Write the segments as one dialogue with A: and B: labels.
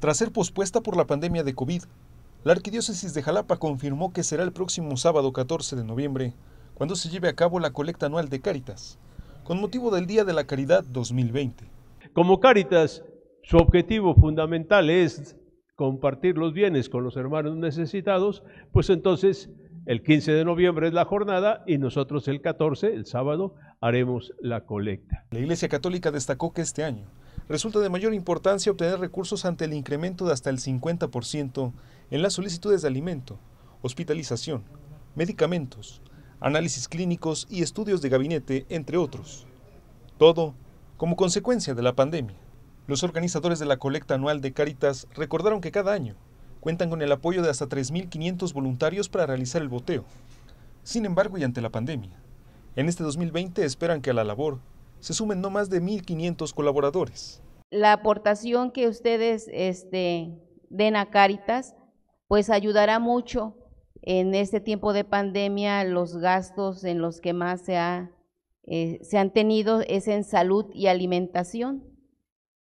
A: Tras ser pospuesta por la pandemia de COVID, la Arquidiócesis de Jalapa confirmó que será el próximo sábado 14 de noviembre cuando se lleve a cabo la colecta anual de Cáritas,
B: con motivo del Día de la Caridad 2020. Como Cáritas, su objetivo fundamental es compartir los bienes con los hermanos necesitados, pues entonces el 15 de noviembre es la jornada y nosotros el 14, el sábado, haremos la colecta. La Iglesia Católica destacó que este año resulta de mayor importancia obtener
A: recursos ante el incremento de hasta el 50% en las solicitudes de alimento, hospitalización, medicamentos, análisis clínicos y estudios de gabinete, entre otros. Todo como consecuencia de la pandemia. Los organizadores de la colecta anual de Caritas recordaron que cada año cuentan con el apoyo de hasta 3.500 voluntarios para realizar el boteo. Sin embargo, y ante la pandemia, en este 2020 esperan que a la labor se sumen no más de 1.500 colaboradores
C: la aportación que ustedes este, den a Caritas, pues ayudará mucho en este tiempo de pandemia, los gastos en los que más se, ha, eh, han tenido es en salud y alimentación.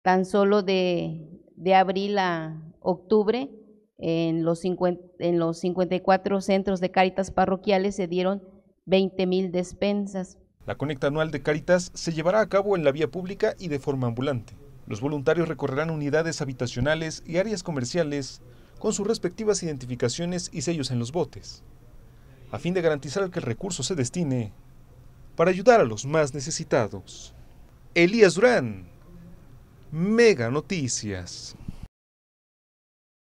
C: Tan solo de, abril a octubre, en los, en los 54 centros de Caritas parroquiales se dieron 20 mil despensas.
A: La conecta anual de Caritas se llevará a cabo en la vía pública y de forma ambulante. Los voluntarios recorrerán unidades habitacionales y áreas comerciales con sus respectivas identificaciones y sellos en los botes, a fin de garantizar que el recurso se destine para ayudar a los más necesitados. Elías Durán, Mega Noticias.